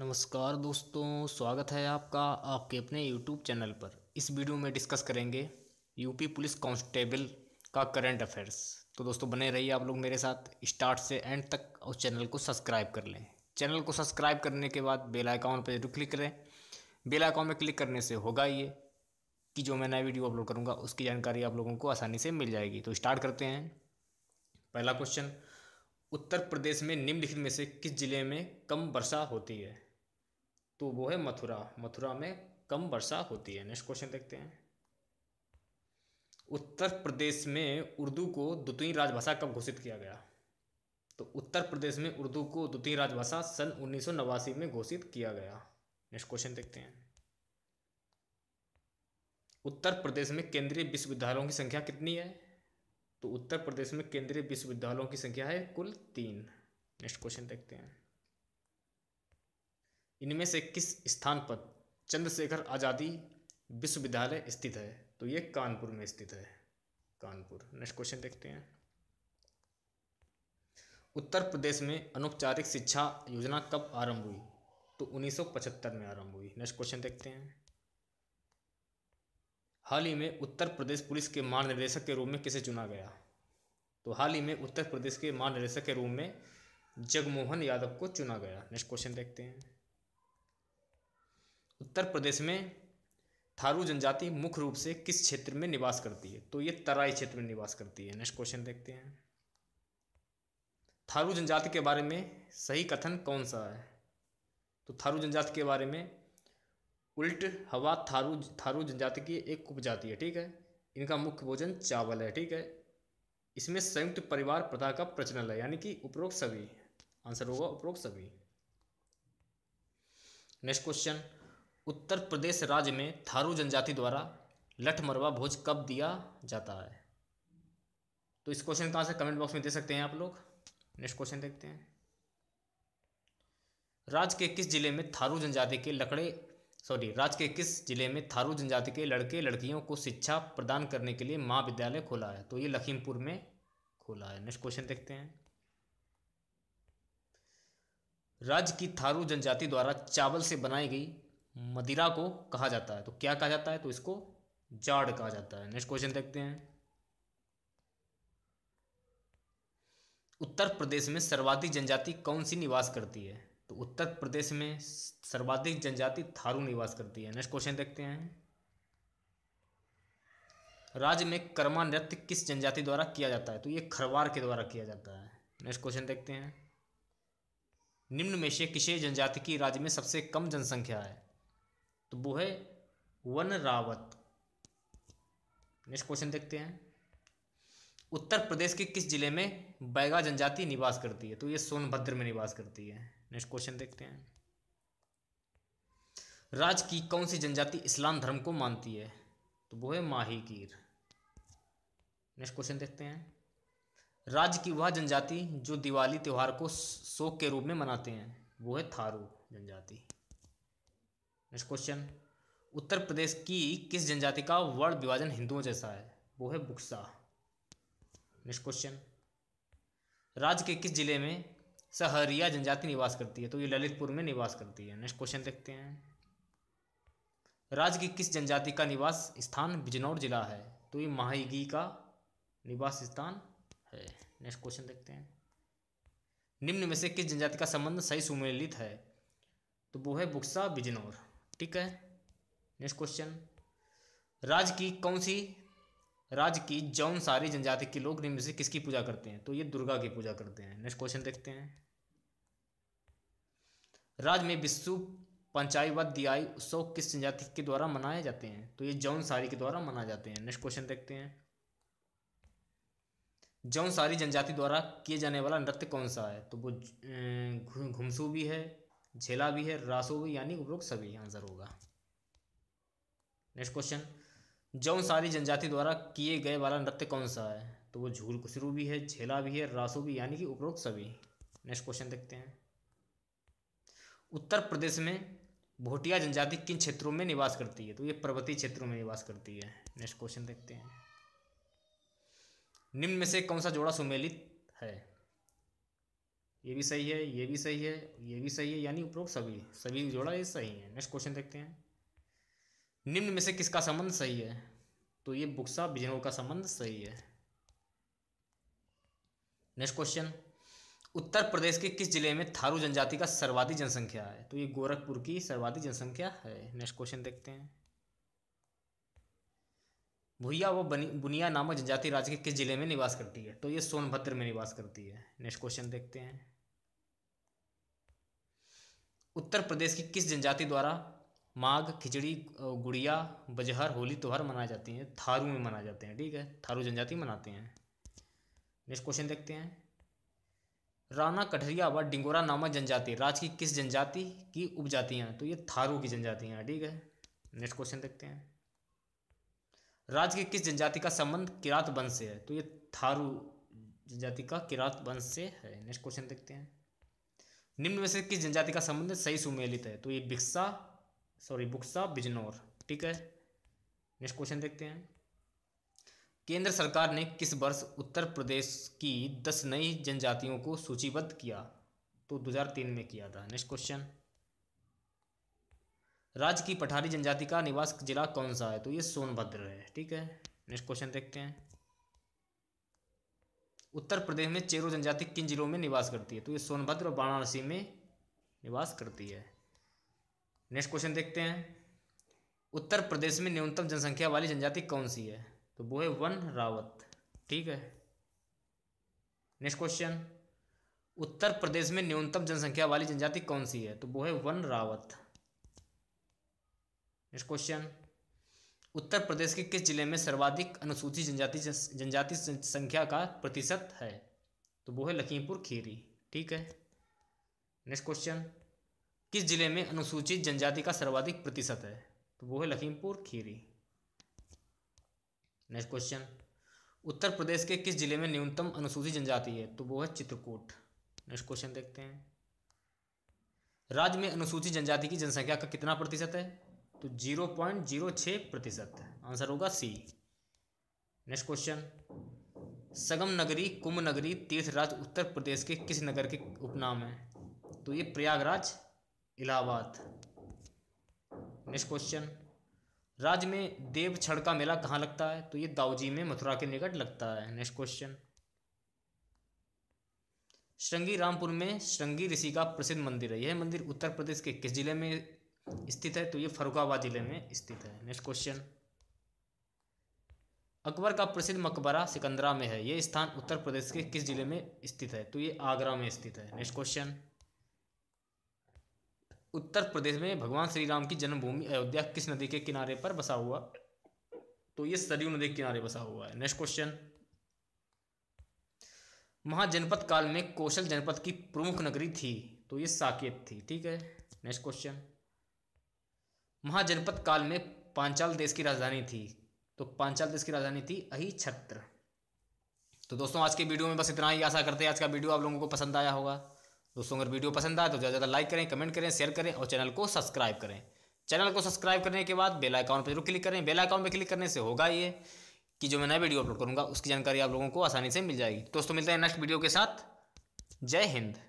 नमस्कार दोस्तों स्वागत है आपका आपके अपने यूट्यूब चैनल पर इस वीडियो में डिस्कस करेंगे यूपी पुलिस कांस्टेबल का करंट अफेयर्स तो दोस्तों बने रहिए आप लोग मेरे साथ स्टार्ट से एंड तक और चैनल को सब्सक्राइब कर लें चैनल को सब्सक्राइब करने के बाद बेल आइकॉन पर जरूर क्लिक करें बेल आइकॉन में क्लिक करने से होगा ये कि जो मैं नया वीडियो अपलोड करूँगा उसकी जानकारी आप लोगों को आसानी से मिल जाएगी तो स्टार्ट करते हैं पहला क्वेश्चन उत्तर प्रदेश में निम्नलिखित में से किस जिले में कम वर्षा होती है तो वो है मथुरा मथुरा में कम वर्षा होती है नेक्स्ट क्वेश्चन देखते हैं उत्तर प्रदेश में उर्दू को द्वितीय राजभाषा कब घोषित किया गया तो उत्तर प्रदेश में उर्दू को द्वितीय राजभाषा सन उन्नीस में घोषित किया गया नेक्स्ट क्वेश्चन देखते हैं उत्तर प्रदेश में केंद्रीय विश्वविद्यालयों की संख्या कितनी है तो उत्तर प्रदेश में केंद्रीय विश्वविद्यालयों की संख्या है कुल तीन नेक्स्ट क्वेश्चन देखते हैं इनमें से किस स्थान पर चंद्रशेखर आज़ादी विश्वविद्यालय स्थित है तो ये कानपुर में स्थित है कानपुर नेक्स्ट क्वेश्चन देखते हैं उत्तर प्रदेश में अनौपचारिक शिक्षा योजना कब आरंभ हुई तो 1975 में आरंभ हुई नेक्स्ट क्वेश्चन देखते हैं हाल ही में उत्तर प्रदेश पुलिस के महानिर्देशक के रूप में किसे चुना गया तो हाल ही में उत्तर प्रदेश के महानिदेशक के रूप में जगमोहन यादव को चुना गया नेक्स्ट क्वेश्चन देखते हैं उत्तर प्रदेश में थारू जनजाति मुख्य रूप से किस क्षेत्र में निवास करती है तो ये तराई क्षेत्र में निवास करती है नेक्स्ट क्वेश्चन देखते हैं थारू जनजाति के बारे में सही कथन कौन सा है तो थारू जनजाति के बारे में उल्ट हवा थारू थारू जनजाति की एक उपजाति है ठीक है इनका मुख्य भोजन चावल है ठीक है इसमें संयुक्त परिवार प्रथा का प्रचलन है यानी कि उपरोक्त सभी आंसर होगा उपरोक्त सभी नेक्स्ट क्वेश्चन उत्तर प्रदेश राज्य में थारू जनजाति द्वारा लठ मरवा भोज कब दिया जाता है तो इस क्वेश्चन का आंसर कमेंट बॉक्स में दे सकते हैं आप लोग नेक्स्ट क्वेश्चन देखते हैं राज्य के किस जिले में थारू जनजाति के लकड़े सॉरी राज्य के किस जिले में थारू जनजाति के लड़के लड़कियों को शिक्षा प्रदान करने के लिए महाविद्यालय खोला है तो ये लखीमपुर में खोला है नेक्स्ट क्वेश्चन देखते हैं राज्य की थारू जनजाति द्वारा चावल से बनाई गई मदिरा को कहा जाता है तो क्या कहा जाता है तो इसको जाड़ कहा जाता है नेक्स्ट क्वेश्चन देखते हैं उत्तर प्रदेश में सर्वाधिक जनजाति कौन सी निवास करती है तो उत्तर प्रदेश में सर्वाधिक जनजाति थारू निवास करती है नेक्स्ट क्वेश्चन देखते हैं राज्य में कर्मा नृत्य किस जनजाति द्वारा किया जाता है तो ये खरवार के द्वारा किया जाता है नेक्स्ट क्वेश्चन देखते हैं निम्न में से किसे जनजाति की राज्य में सबसे कम जनसंख्या है तो वो है वन रावत नेक्स्ट क्वेश्चन देखते हैं उत्तर प्रदेश के किस जिले में बैगा जनजाति निवास करती है तो ये सोनभद्र में निवास करती है नेक्स्ट क्वेश्चन देखते हैं राज्य की कौन सी जनजाति इस्लाम धर्म को मानती है तो वो है माही कीर नेक्स्ट क्वेश्चन देखते हैं राज्य की वह जनजाति जो दिवाली त्यौहार को शोक के रूप में मनाते हैं वो है थारू जनजाति नेक्स्ट क्वेश्चन उत्तर प्रदेश की किस जनजाति का वर्ण विभाजन हिंदुओं जैसा है वो है बुक्सा नेक्स्ट क्वेश्चन राज्य के किस जिले में सहरिया जनजाति निवास करती है तो ये ललितपुर में निवास करती है नेक्स्ट क्वेश्चन देखते हैं राज्य की किस जनजाति का निवास स्थान बिजनौर जिला है तो ये माहीगी का निवास स्थान है नेक्स्ट क्वेश्चन देखते हैं निम्न में से किस जनजाति का संबंध सही सुमेलित है तो वो है बुक्सा बिजनौर ठीक है नेक्स्ट क्वेश्चन राज्य की कौन सी राज्य की जौन सारी जनजाति के लोग निम्न से किसकी पूजा करते हैं तो ये दुर्गा की पूजा करते हैं नेक्स्ट क्वेश्चन देखते हैं राज्य में विश्व पंचायत व दियाई उत्सव किस जनजाति के द्वारा मनाए जाते हैं तो ये जौन सारी के द्वारा मनाए जाते हैं नेक्स्ट क्वेश्चन देखते हैं जौन सारी जनजाति द्वारा किए जाने वाला नृत्य कौन सा है तो वो अं, घुमसू भी है झेला भी है रासो भी यानी उपरोक्त सभी आंसर होगा नेक्स्ट क्वेश्चन जौन सारी जनजाति द्वारा किए गए वाला नृत्य कौन सा है तो वो झूल खुसरू भी है झेला भी है रासो भी यानी कि उपरोक्त सभी नेक्स्ट क्वेश्चन देखते हैं उत्तर प्रदेश में भोटिया जनजाति किन क्षेत्रों में निवास करती है तो ये पर्वतीय क्षेत्रों में निवास करती है नेक्स्ट क्वेश्चन देखते हैं निम्न में से कौन सा जोड़ा सुमेलित है ये भी सही है ये भी सही है ये भी सही है यानी उपरोक्त सभी सभी जोड़ा ये सही है नेक्स्ट क्वेश्चन देखते हैं निम्न में से किसका संबंध सही है तो ये बुक्सा बिजनौर का संबंध सही है नेक्स्ट क्वेश्चन उत्तर प्रदेश के किस जिले में थारू जनजाति का सर्वाधिक जनसंख्या है तो ये गोरखपुर की सर्वाधिक जनसंख्या है नेक्स्ट क्वेश्चन देखते हैं वो व बुनिया नामक जनजाति राज्य के किस जिले में निवास करती है तो ये सोनभद्र में निवास करती है नेक्स्ट क्वेश्चन देखते हैं उत्तर प्रदेश की किस जनजाति द्वारा माघ खिचड़ी गुड़िया बजहर होली त्योहार मनाए जाते हैं थारू में मनाए जाते हैं ठीक है थारू जनजाति मनाते हैं नेक्स्ट क्वेश्चन देखते हैं राणा कठरिया व डिंगोरा नामक जनजाति राज्य की किस जनजाति की उपजातियाँ तो ये थारू की जनजातियाँ ठीक है नेक्स्ट क्वेश्चन देखते हैं राज्य के किस जनजाति का संबंध किरात वंश से है तो ये थारू जनजाति का किरात वंश से है नेक्स्ट क्वेश्चन देखते हैं निम्न में से किस जनजाति का संबंध सही सुमेलित है तो ये बिक्सा सॉरी बुक्सा बिजनौर ठीक है नेक्स्ट क्वेश्चन देखते हैं केंद्र सरकार ने किस वर्ष उत्तर प्रदेश की दस नई जनजातियों को सूचीबद्ध किया तो तीन में किया था नेक्स्ट क्वेश्चन राज्य की पठारी जनजाति का निवास जिला कौन सा है तो ये सोनभद्र है ठीक है नेक्स्ट क्वेश्चन देखते हैं उत्तर प्रदेश में चेरो जनजाति किन जिलों में निवास करती है तो ये सोनभद्र और वाराणसी में निवास करती है नेक्स्ट क्वेश्चन देखते हैं उत्तर प्रदेश में न्यूनतम जनसंख्या वाली जनजाति कौन सी है तो वो है वन रावत ठीक है नेक्स्ट क्वेश्चन उत्तर प्रदेश में न्यूनतम जनसंख्या वाली जनजाति कौन सी है तो वो है वन रावत नेक्स्ट क्वेश्चन उत्तर प्रदेश के किस जिले में सर्वाधिक अनुसूचित जनजाति जनजाति संख्या का प्रतिशत है तो वो है लखीमपुर खीरी ठीक है नेक्स्ट क्वेश्चन किस जिले में अनुसूचित जनजाति का सर्वाधिक प्रतिशत है तो वो है लखीमपुर खीरी नेक्स्ट क्वेश्चन उत्तर प्रदेश के किस जिले में न्यूनतम अनुसूचित जनजाति है तो वो है चित्रकूट नेक्स्ट क्वेश्चन देखते हैं राज्य में अनुसूचित जनजाति की जनसंख्या का कितना प्रतिशत है तो जीरो पॉइंट जीरो छः प्रतिशत आंसर होगा सी नेक्स्ट क्वेश्चन सगम नगरी कुंभ नगरी तीर्थराज उत्तर प्रदेश के किस नगर के उपनाम है तो ये प्रयागराज इलाहाबाद नेक्स्ट क्वेश्चन राज्य में देव छड़ का मेला कहाँ लगता है तो ये दाऊजी में मथुरा के निकट लगता है नेक्स्ट क्वेश्चन श्रृंगी रामपुर में श्रृंगी ऋषि का प्रसिद्ध मंदिर है यह मंदिर उत्तर प्रदेश के किस जिले में स्थित है तो ये फरुखाबाद जिले में स्थित है नेक्स्ट क्वेश्चन अकबर का प्रसिद्ध मकबरा सिकंदरा में है ये स्थान उत्तर प्रदेश के किस जिले में स्थित है तो ये आगरा में स्थित है नेक्स्ट क्वेश्चन उत्तर प्रदेश में भगवान श्री राम की जन्मभूमि अयोध्या किस नदी के किनारे पर बसा हुआ तो ये सरयू नदी के किनारे बसा हुआ है नेक्स्ट क्वेश्चन महाजनपद काल में कौशल जनपद की प्रमुख नगरी थी तो ये साकेत थी ठीक है नेक्स्ट क्वेश्चन महाजनपद काल में पांचाल देश की राजधानी थी तो पांचाल देश की राजधानी थी छत्र तो दोस्तों आज के वीडियो में बस इतना ही आशा करते हैं आज का वीडियो आप लोगों को पसंद आया होगा दोस्तों अगर वीडियो पसंद आए तो ज़्यादा ज़्यादा लाइक करें कमेंट करें शेयर करें और चैनल को सब्सक्राइब करें चैनल को सब्सक्राइब करने के बाद बेल आइकॉन पर जरूर क्लिक करें बेल आइकॉन पर क्लिक करने से होगा ये कि जो मैं नया वीडियो अपलोड करूँगा उसकी जानकारी आप लोगों को आसानी से मिल जाएगी दोस्तों मिलते हैं नेक्स्ट वीडियो के साथ जय हिंद